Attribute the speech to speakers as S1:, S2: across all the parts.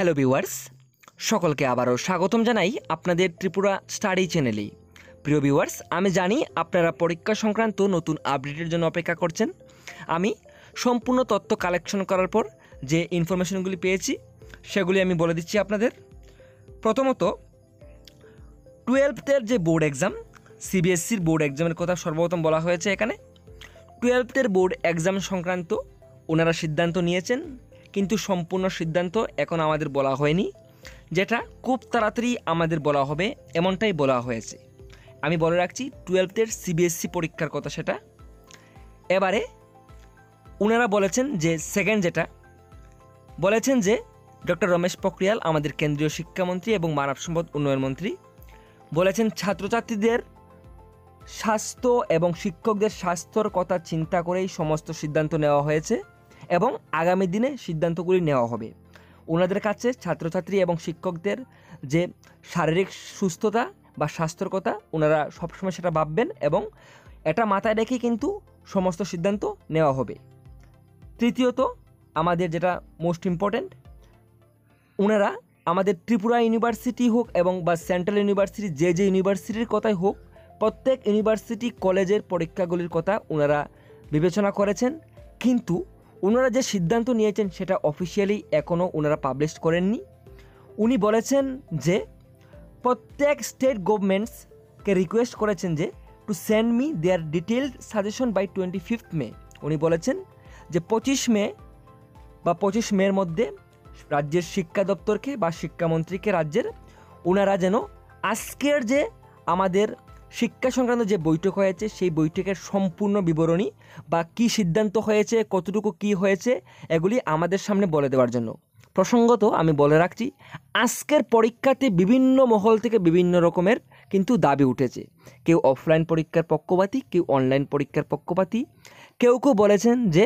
S1: Hello viewers সকলকে আবারও স্বাগতম জানাই আপনাদের ত্রিপুরা স্টাডি চ্যানেলে প্রিয় ভিউয়ার্স আমি জানি আপনারা পরীক্ষা সংক্রান্ত নতুন আপডেটের জন্য অপেক্ষা করছেন আমি সম্পূর্ণ তথ্য কালেকশন করার পর যে ইনফরমেশনগুলি পেয়েছি সেগুলি আমি বলে দিচ্ছি আপনাদের প্রথমত টুয়েলভের যে বোর্ড এক্সাম সিবিএসসির বোর্ড এক্সামের কথা সর্বপ্রথম বলা হয়েছে এখানে টুয়েলভের বোর্ড এক্সাম সংক্রান্ত ওনারা সিদ্ধান্ত নিয়েছেন কিন্তু সম্পূর্ণ সিদ্ধান্ত এখন আমাদের বলা হয়নি যেটা খুব তাড়াতাড়ি আমাদের বলা হবে এমনটাই বলা হয়েছে আমি বলে রাখছি টুয়েলভের সিবিএসসি e পরীক্ষার কথা সেটা এবারে ওনারা বলেছেন যে সেকেন্ড যেটা বলেছেন যে ডক্টর রমেশ পক্রিয়াল আমাদের কেন্দ্রীয় শিক্ষামন্ত্রী এবং মানব সম্পদ উন্নয়ন মন্ত্রী বলেছেন ছাত্রছাত্রীদের স্বাস্থ্য এবং শিক্ষকদের স্বাস্থ্যর কথা চিন্তা করেই সমস্ত সিদ্ধান্ত নেওয়া হয়েছে এবং আগামী দিনে সিদ্ধান্তগুলি নেওয়া হবে ওনাদের কাছে ছাত্রছাত্রী এবং শিক্ষকদের যে শারীরিক সুস্থতা বা স্বাস্থ্যর কথা ওনারা সবসময় সেটা ভাববেন এবং এটা মাথায় রেখে কিন্তু সমস্ত সিদ্ধান্ত নেওয়া হবে তৃতীয়ত আমাদের যেটা মোস্ট ইম্পর্ট্যান্ট ওনারা আমাদের ত্রিপুরা ইউনিভার্সিটি হোক এবং বা সেন্ট্রাল ইউনিভার্সিটি যে যে ইউনিভার্সিটির কথাই হোক প্রত্যেক ইউনিভার্সিটি কলেজের পরীক্ষাগুলির কথা ওনারা বিবেচনা করেছেন কিন্তু ওনারা যে সিদ্ধান্ত নিয়েছেন সেটা অফিসিয়ালি এখনও ওনারা পাবলিশ করেননি উনি বলেছেন যে প্রত্যেক স্টেট গভর্নমেন্টসকে রিকোয়েস্ট করেছেন যে to send me their detailed suggestion by twenty fifth May উনি বলেছেন যে পঁচিশ মে বা পঁচিশ মের মধ্যে রাজ্যের শিক্ষা দপ্তরকে বা শিক্ষামন্ত্রীকে রাজ্যের ওনারা যেন আজকের যে আমাদের শিক্ষা সংক্রান্ত যে বৈঠক হয়েছে সেই বৈঠকের সম্পূর্ণ বিবরণী বা কি সিদ্ধান্ত হয়েছে কতটুকু কি হয়েছে এগুলি আমাদের সামনে বলে দেওয়ার জন্য প্রসঙ্গত আমি বলে রাখছি আজকের পরীক্ষাতে বিভিন্ন মহল থেকে বিভিন্ন রকমের কিন্তু দাবি উঠেছে কেউ অফলাইন পরীক্ষার পক্ষপাতী কেউ অনলাইন পরীক্ষার পক্ষপাতী কেউ কেউ বলেছেন যে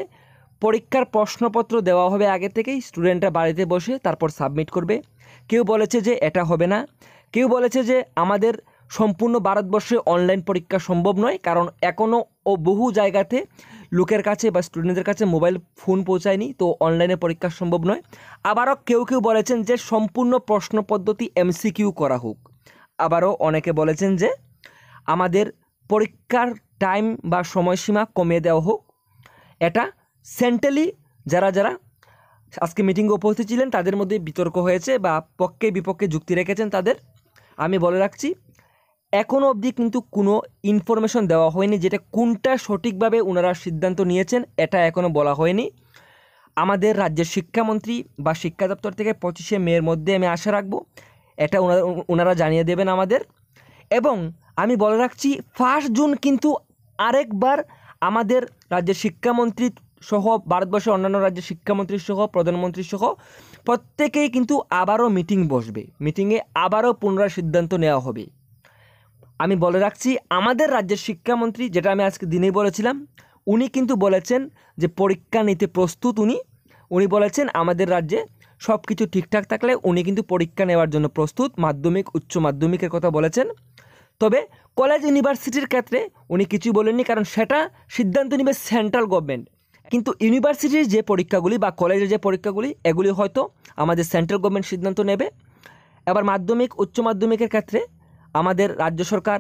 S1: পরীক্ষার প্রশ্নপত্র দেওয়া হবে আগে থেকেই স্টুডেন্টরা বাড়িতে বসে তারপর সাবমিট করবে কেউ বলেছে যে এটা হবে না কেউ বলেছে যে আমাদের সম্পূর্ণ ভারতবর্ষে অনলাইন পরীক্ষা সম্ভব নয় কারণ এখনও ও বহু জায়গাতে লোকের কাছে বা স্টুডেন্টদের কাছে মোবাইল ফোন পৌঁছায়নি তো অনলাইনে পরীক্ষা সম্ভব নয় আবারও কেউ কেউ বলেছেন যে সম্পূর্ণ প্রশ্ন পদ্ধতি এমসিকিউ করা হোক আবারও অনেকে বলেছেন যে আমাদের পরীক্ষার টাইম বা সময়সীমা কমিয়ে দেওয়া হোক এটা সেন্ট্রালি যারা যারা আজকে মিটিংয়ে উপস্থিত ছিলেন তাদের মধ্যে বিতর্ক হয়েছে বা পক্ষে বিপক্ষে যুক্তি রেখেছেন তাদের আমি বলে রাখছি এখনও অবধি কিন্তু কোনো ইনফরমেশন দেওয়া হয়নি যেটা কোনটা সঠিকভাবে ওনারা সিদ্ধান্ত নিয়েছেন এটা এখনও বলা হয়নি আমাদের রাজ্যের শিক্ষামন্ত্রী বা শিক্ষা দপ্তর থেকে পঁচিশে মের মধ্যে আমি আশা রাখবো এটা ওনারা ওনারা জানিয়ে দেবেন আমাদের এবং আমি বলে রাখছি ফার্স্ট জুন কিন্তু আরেকবার আমাদের রাজ্যের শিক্ষামন্ত্রী সহ ভারতবর্ষের অন্যান্য রাজ্যের শিক্ষামন্ত্রী সহ প্রধানমন্ত্রী সহ প্রত্যেকেই কিন্তু আবারও মিটিং বসবে মিটিংয়ে আবারও পুনরায় সিদ্ধান্ত নেওয়া হবে আমি বলে রাখছি আমাদের রাজ্যের শিক্ষামন্ত্রী যেটা আমি আজকে দিনেই বলেছিলাম উনি কিন্তু বলেছেন যে পরীক্ষা নিতে প্রস্তুত উনি উনি বলেছেন আমাদের রাজ্যে সব কিছু ঠিকঠাক থাকলে উনি কিন্তু পরীক্ষা নেওয়ার জন্য প্রস্তুত মাধ্যমিক উচ্চ মাধ্যমিকের কথা বলেছেন তবে কলেজ ইউনিভার্সিটির ক্ষেত্রে উনি কিছুই বলেননি কারণ সেটা সিদ্ধান্ত নেবে সেন্ট্রাল গভর্নমেন্ট কিন্তু ইউনিভার্সিটির যে পরীক্ষাগুলি বা কলেজের যে পরীক্ষাগুলি এগুলি হয়তো আমাদের সেন্ট্রাল গভর্নমেন্ট সিদ্ধান্ত নেবে এবার মাধ্যমিক উচ্চ মাধ্যমিকের ক্ষেত্রে আমাদের রাজ্য সরকার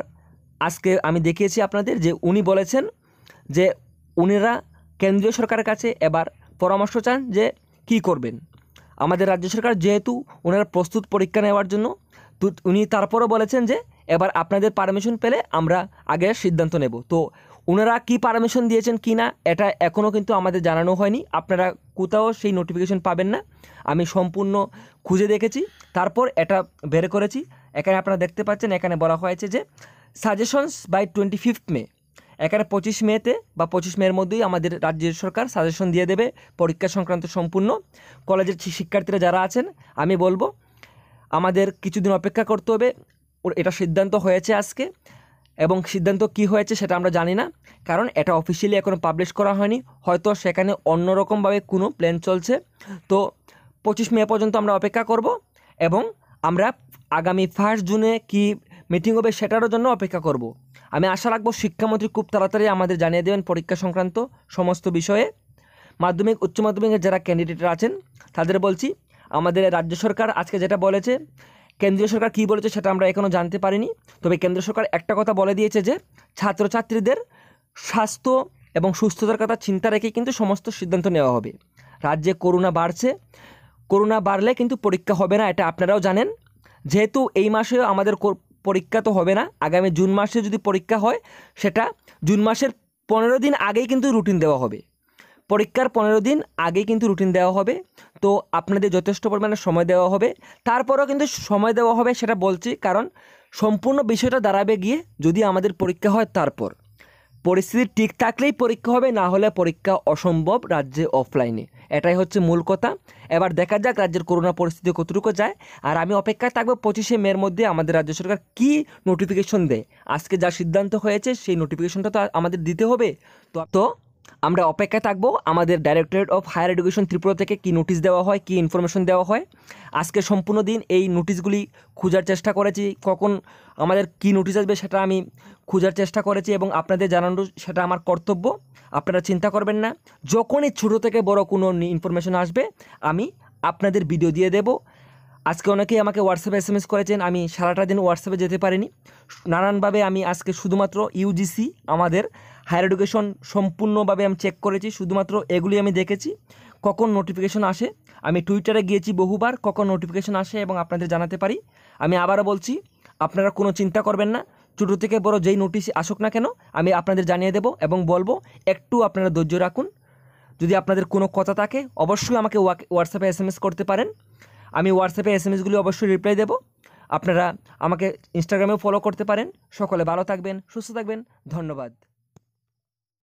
S1: আজকে আমি দেখিয়েছি আপনাদের যে উনি বলেছেন যে উনিরা কেন্দ্রীয় সরকারের কাছে এবার পরামর্শ চান যে কি করবেন আমাদের রাজ্য সরকার যেহেতু ওনারা প্রস্তুত পরীক্ষা নেওয়ার জন্য তো উনি তারপরও বলেছেন যে এবার আপনাদের পারমিশন পেলে আমরা আগে সিদ্ধান্ত নেব তো ওনারা কি পারমিশন দিয়েছেন কি না এটা এখনও কিন্তু আমাদের জানানো হয়নি আপনারা কোথাও সেই নোটিফিকেশন পাবেন না আমি সম্পূর্ণ খুঁজে দেখেছি তারপর এটা বের করেছি এখানে আপনারা দেখতে পাচ্ছেন এখানে বলা হয়েছে যে suggestions by twenty fifth May এখানে পঁচিশ মেতে বা পঁচিশ মের মধ্যেই আমাদের রাজ্যের সরকার সাজেশন দিয়ে দেবে পরীক্ষা সংক্রান্ত সম্পূর্ণ কলেজের শিক্ষার্থীরা যারা আছেন আমি বলবো আমাদের কিছুদিন অপেক্ষা করতে হবে এটা সিদ্ধান্ত হয়েছে আজকে এবং সিদ্ধান্ত কি হয়েছে সেটা আমরা জানি না কারণ এটা অফিসিয়ালি এখনও পাবলিশ করা হয়নি হয়তো সেখানে অন্যরকমভাবে কোনো প্ল্যান চলছে তো পঁচিশ মে পর্যন্ত আমরা অপেক্ষা করব এবং আমরা আগামী ফার্স্ট জুনে কি মিটিং হবে সেটারও জন্য অপেক্ষা করব। আমি আশা রাখবো শিক্ষামন্ত্রী খুব তাড়াতাড়ি আমাদের জানিয়ে দেবেন পরীক্ষা সংক্রান্ত সমস্ত বিষয়ে মাধ্যমিক উচ্চ মাধ্যমিকের যারা ক্যান্ডিডেটরা আছেন তাদের বলছি আমাদের রাজ্য সরকার আজকে যেটা বলেছে কেন্দ্রীয় সরকার কী বলেছে সেটা আমরা এখনও জানতে পারিনি তবে কেন্দ্র সরকার একটা কথা বলে দিয়েছে যে ছাত্রছাত্রীদের স্বাস্থ্য এবং সুস্থতার কথা চিন্তা রেখে কিন্তু সমস্ত সিদ্ধান্ত নেওয়া হবে রাজ্যে করোনা বাড়ছে করোনা বাড়লে কিন্তু পরীক্ষা হবে না এটা আপনারাও জানেন যেহেতু এই মাসেও আমাদের পরীক্ষা তো হবে না আগামী জুন মাসে যদি পরীক্ষা হয় সেটা জুন মাসের পনেরো দিন আগেই কিন্তু রুটিন দেওয়া হবে পরীক্ষার পনেরো দিন আগেই কিন্তু রুটিন দেওয়া হবে তো আপনাদের যথেষ্ট পরিমাণে সময় দেওয়া হবে তারপরেও কিন্তু সময় দেওয়া হবে সেটা বলছি কারণ সম্পূর্ণ বিষয়টা দাঁড়াবে গিয়ে যদি আমাদের পরীক্ষা হয় তারপর পরিস্থিতি ঠিক থাকলেই পরীক্ষা হবে না হলে পরীক্ষা অসম্ভব রাজ্যে অফলাইনে এটাই হচ্ছে মূল কথা এবার দেখা যাক রাজ্যের করোনা পরিস্থিতি কতটুকু যায় আর আমি অপেক্ষায় থাকবো পঁচিশে মের মধ্যে আমাদের রাজ্য সরকার কি নোটিফিকেশন দেয় আজকে যা সিদ্ধান্ত হয়েছে সেই নোটিফিকেশনটা তো আমাদের দিতে হবে তো আমরা অপেক্ষায় থাকবো আমাদের directorate of higher education Tripura থেকে কি নোটিশ দেওয়া হয় কি ইনফরমেশন দেওয়া হয় আজকে সম্পূর্ণ দিন এই নোটিশগুলি খোঁজার চেষ্টা করেছি কখন আমাদের কি নোটিশ আসবে সেটা আমি খোঁজার চেষ্টা করেছি এবং আপনাদের জানানো সেটা আমার কর্তব্য আপনারা চিন্তা করবেন না যখনই ছোটো থেকে বড় কোনো ইনফরমেশন আসবে আমি আপনাদের ভিডিও দিয়ে দেব আজকে অনেকেই আমাকে হোয়াটসঅ্যাপে এস এম এস করেছেন আমি সারাটা দিন হোয়াটসঅ্যাপে যেতে পারিনি নানানভাবে আমি আজকে শুধুমাত্র ইউজিসি আমাদের হায়ার এডুকেশন সম্পূর্ণভাবে আমি চেক করেছি শুধুমাত্র এগুলি আমি দেখেছি কখন নোটিফিকেশন আসে আমি টুইটারে গিয়েছি বহুবার কখন নোটিফিকেশন আসে এবং আপনাদের জানাতে পারি আমি আবারও বলছি আপনারা কোনো চিন্তা করবেন না ছোটো থেকে বড় যেই নোটিশ আসুক না কেন আমি আপনাদের জানিয়ে দেব এবং বলবো একটু আপনারা ধৈর্য রাখুন যদি আপনাদের কোনো কথা থাকে অবশ্যই আমাকে হোয়াটসঅ্যাপে এস করতে পারেন আমি হোয়াটসঅ্যাপে এস এম এসগুলি অবশ্যই রিপ্লাই দেবো আপনারা আমাকে ইনস্টাগ্রামেও ফলো করতে পারেন সকলে ভালো থাকবেন সুস্থ থাকবেন ধন্যবাদ